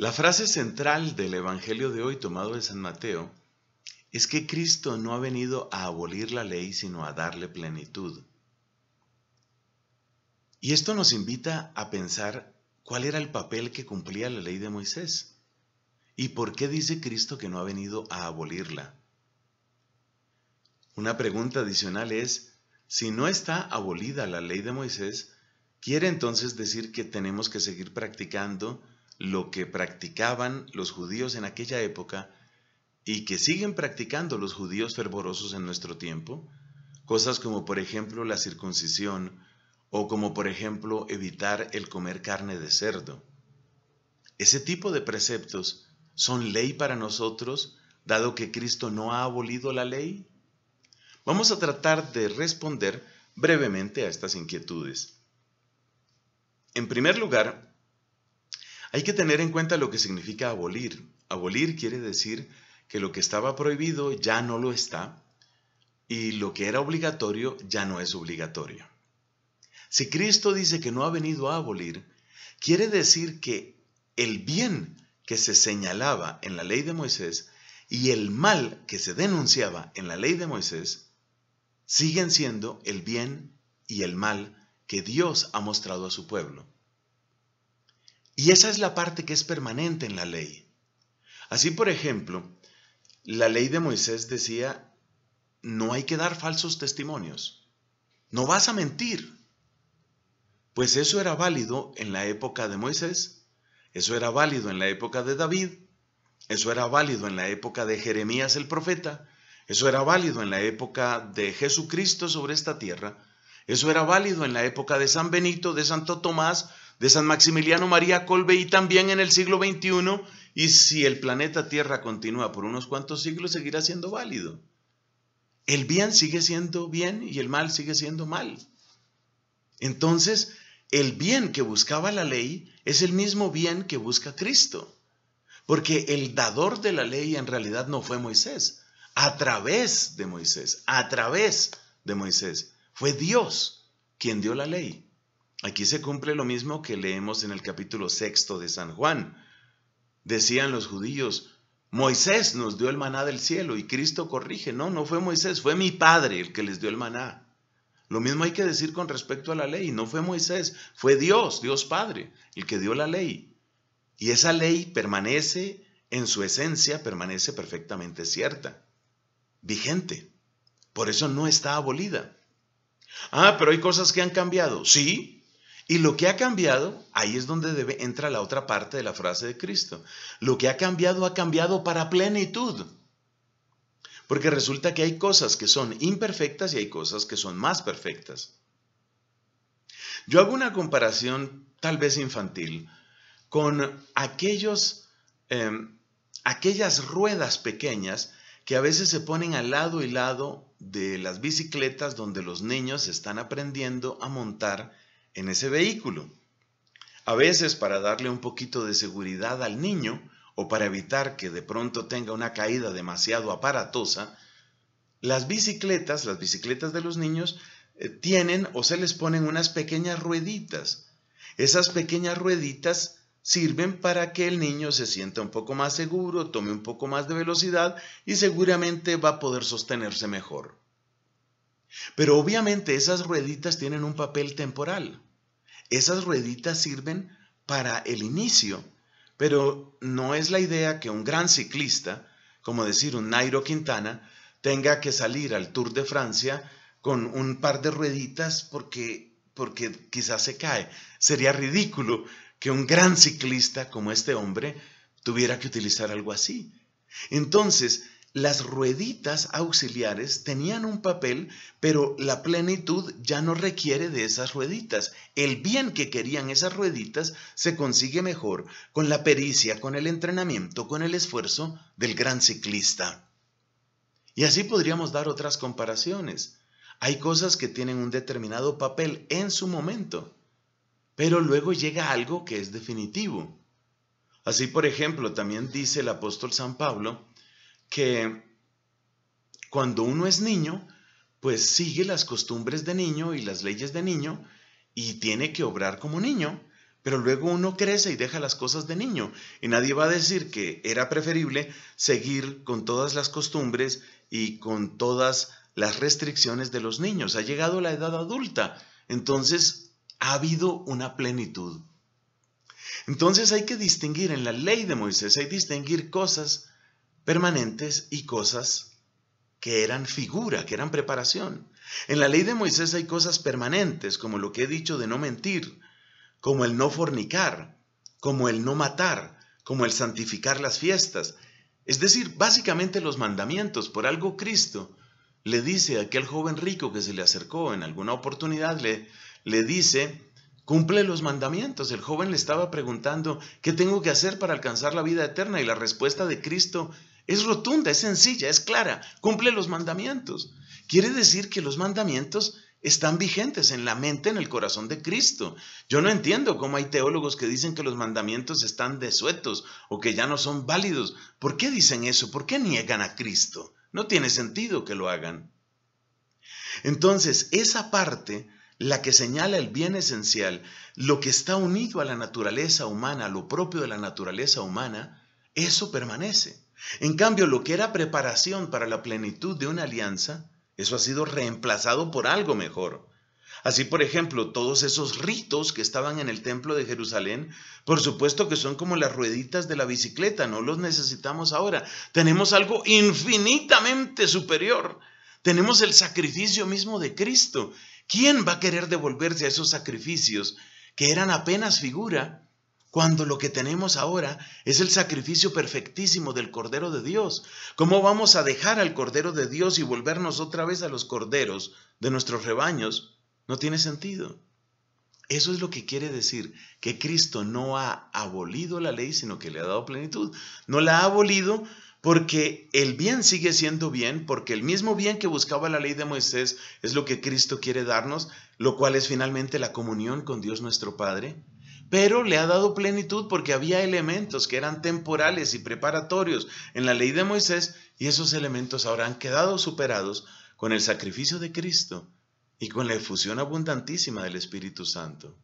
La frase central del Evangelio de hoy tomado de San Mateo es que Cristo no ha venido a abolir la ley sino a darle plenitud. Y esto nos invita a pensar cuál era el papel que cumplía la ley de Moisés y por qué dice Cristo que no ha venido a abolirla. Una pregunta adicional es, si no está abolida la ley de Moisés, ¿quiere entonces decir que tenemos que seguir practicando lo que practicaban los judíos en aquella época y que siguen practicando los judíos fervorosos en nuestro tiempo, cosas como por ejemplo la circuncisión o como por ejemplo evitar el comer carne de cerdo. Ese tipo de preceptos son ley para nosotros, dado que Cristo no ha abolido la ley. Vamos a tratar de responder brevemente a estas inquietudes. En primer lugar, hay que tener en cuenta lo que significa abolir. Abolir quiere decir que lo que estaba prohibido ya no lo está y lo que era obligatorio ya no es obligatorio. Si Cristo dice que no ha venido a abolir, quiere decir que el bien que se señalaba en la ley de Moisés y el mal que se denunciaba en la ley de Moisés siguen siendo el bien y el mal que Dios ha mostrado a su pueblo. Y esa es la parte que es permanente en la ley. Así, por ejemplo, la ley de Moisés decía, no hay que dar falsos testimonios, no vas a mentir. Pues eso era válido en la época de Moisés, eso era válido en la época de David, eso era válido en la época de Jeremías el profeta, eso era válido en la época de Jesucristo sobre esta tierra, eso era válido en la época de San Benito, de Santo Tomás, de San Maximiliano María Colbe y también en el siglo XXI, y si el planeta Tierra continúa por unos cuantos siglos, seguirá siendo válido. El bien sigue siendo bien y el mal sigue siendo mal. Entonces, el bien que buscaba la ley es el mismo bien que busca Cristo. Porque el dador de la ley en realidad no fue Moisés. A través de Moisés, a través de Moisés, fue Dios quien dio la ley. Aquí se cumple lo mismo que leemos en el capítulo sexto de San Juan. Decían los judíos, Moisés nos dio el maná del cielo y Cristo corrige. No, no fue Moisés, fue mi Padre el que les dio el maná. Lo mismo hay que decir con respecto a la ley. No fue Moisés, fue Dios, Dios Padre, el que dio la ley. Y esa ley permanece en su esencia, permanece perfectamente cierta, vigente. Por eso no está abolida. Ah, pero hay cosas que han cambiado. Sí, y lo que ha cambiado, ahí es donde debe, entra la otra parte de la frase de Cristo. Lo que ha cambiado ha cambiado para plenitud. Porque resulta que hay cosas que son imperfectas y hay cosas que son más perfectas. Yo hago una comparación tal vez infantil con aquellos, em, aquellas ruedas pequeñas que a veces se ponen al lado y lado de las bicicletas donde los niños están aprendiendo a montar en ese vehículo. A veces para darle un poquito de seguridad al niño o para evitar que de pronto tenga una caída demasiado aparatosa, las bicicletas, las bicicletas de los niños, eh, tienen o se les ponen unas pequeñas rueditas. Esas pequeñas rueditas sirven para que el niño se sienta un poco más seguro, tome un poco más de velocidad y seguramente va a poder sostenerse mejor. Pero obviamente esas rueditas tienen un papel temporal. Esas rueditas sirven para el inicio, pero no es la idea que un gran ciclista, como decir un Nairo Quintana, tenga que salir al Tour de Francia con un par de rueditas porque, porque quizás se cae. Sería ridículo que un gran ciclista como este hombre tuviera que utilizar algo así. Entonces, las rueditas auxiliares tenían un papel, pero la plenitud ya no requiere de esas rueditas. El bien que querían esas rueditas se consigue mejor con la pericia, con el entrenamiento, con el esfuerzo del gran ciclista. Y así podríamos dar otras comparaciones. Hay cosas que tienen un determinado papel en su momento, pero luego llega algo que es definitivo. Así, por ejemplo, también dice el apóstol San Pablo, que cuando uno es niño, pues sigue las costumbres de niño y las leyes de niño y tiene que obrar como niño, pero luego uno crece y deja las cosas de niño y nadie va a decir que era preferible seguir con todas las costumbres y con todas las restricciones de los niños. Ha llegado la edad adulta, entonces ha habido una plenitud. Entonces hay que distinguir en la ley de Moisés, hay que distinguir cosas permanentes y cosas que eran figura, que eran preparación. En la ley de Moisés hay cosas permanentes, como lo que he dicho de no mentir, como el no fornicar, como el no matar, como el santificar las fiestas. Es decir, básicamente los mandamientos. Por algo Cristo le dice a aquel joven rico que se le acercó en alguna oportunidad, le, le dice, cumple los mandamientos. El joven le estaba preguntando, ¿qué tengo que hacer para alcanzar la vida eterna? Y la respuesta de Cristo es rotunda, es sencilla, es clara, cumple los mandamientos. Quiere decir que los mandamientos están vigentes en la mente, en el corazón de Cristo. Yo no entiendo cómo hay teólogos que dicen que los mandamientos están desuetos o que ya no son válidos. ¿Por qué dicen eso? ¿Por qué niegan a Cristo? No tiene sentido que lo hagan. Entonces, esa parte, la que señala el bien esencial, lo que está unido a la naturaleza humana, a lo propio de la naturaleza humana, eso permanece. En cambio, lo que era preparación para la plenitud de una alianza, eso ha sido reemplazado por algo mejor. Así, por ejemplo, todos esos ritos que estaban en el templo de Jerusalén, por supuesto que son como las rueditas de la bicicleta, no los necesitamos ahora. Tenemos algo infinitamente superior. Tenemos el sacrificio mismo de Cristo. ¿Quién va a querer devolverse a esos sacrificios que eran apenas figura cuando lo que tenemos ahora es el sacrificio perfectísimo del Cordero de Dios. ¿Cómo vamos a dejar al Cordero de Dios y volvernos otra vez a los corderos de nuestros rebaños? No tiene sentido. Eso es lo que quiere decir, que Cristo no ha abolido la ley, sino que le ha dado plenitud. No la ha abolido porque el bien sigue siendo bien, porque el mismo bien que buscaba la ley de Moisés es lo que Cristo quiere darnos, lo cual es finalmente la comunión con Dios nuestro Padre pero le ha dado plenitud porque había elementos que eran temporales y preparatorios en la ley de Moisés y esos elementos ahora han quedado superados con el sacrificio de Cristo y con la efusión abundantísima del Espíritu Santo.